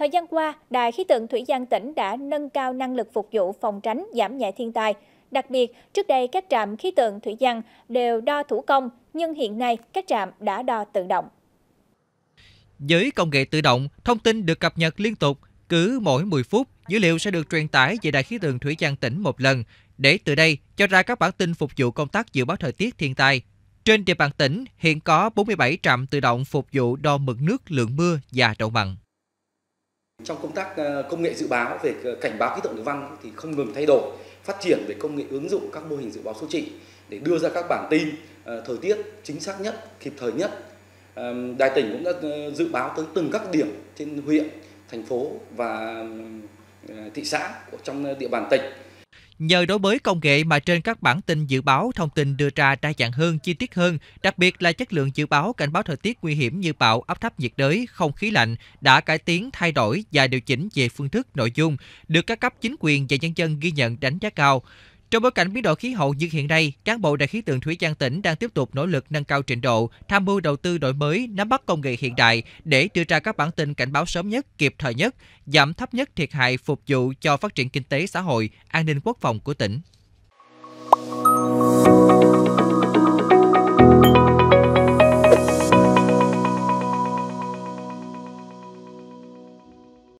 Thời gian qua, Đài khí tượng Thủy văn tỉnh đã nâng cao năng lực phục vụ phòng tránh giảm nhẹ thiên tai. Đặc biệt, trước đây các trạm khí tượng Thủy văn đều đo thủ công, nhưng hiện nay các trạm đã đo tự động. Với công nghệ tự động, thông tin được cập nhật liên tục, cứ mỗi 10 phút, dữ liệu sẽ được truyền tải về Đài khí tượng Thủy văn tỉnh một lần, để từ đây cho ra các bản tin phục vụ công tác dự báo thời tiết thiên tai. Trên địa bàn tỉnh hiện có 47 trạm tự động phục vụ đo mực nước, lượng mưa và đậu mặn. Trong công tác ờ, công nghệ dự báo về ờ, cảnh báo khí tượng thủy văn thì không ngừng thay đổi, phát triển về công nghệ ứng dụng các mô hình dự báo số trị để đưa ra các bản tin ờ, thời tiết chính xác nhất, kịp thời nhất. Đài tỉnh cũng đã dự báo tới từng các điểm trên huyện, thành phố và thị xã trong địa bàn tỉnh Nhờ đối với công nghệ mà trên các bản tin dự báo, thông tin đưa ra đa dạng hơn, chi tiết hơn, đặc biệt là chất lượng dự báo cảnh báo thời tiết nguy hiểm như bão, áp thấp nhiệt đới, không khí lạnh đã cải tiến, thay đổi và điều chỉnh về phương thức nội dung, được các cấp chính quyền và nhân dân ghi nhận đánh giá cao. Trong bối cảnh biến đổi khí hậu như hiện nay, cán bộ đại khí tượng thủy văn tỉnh đang tiếp tục nỗ lực nâng cao trình độ, tham mưu đầu tư đổi mới, nắm bắt công nghệ hiện đại để đưa ra các bản tin cảnh báo sớm nhất, kịp thời nhất, giảm thấp nhất thiệt hại phục vụ cho phát triển kinh tế xã hội, an ninh quốc phòng của tỉnh.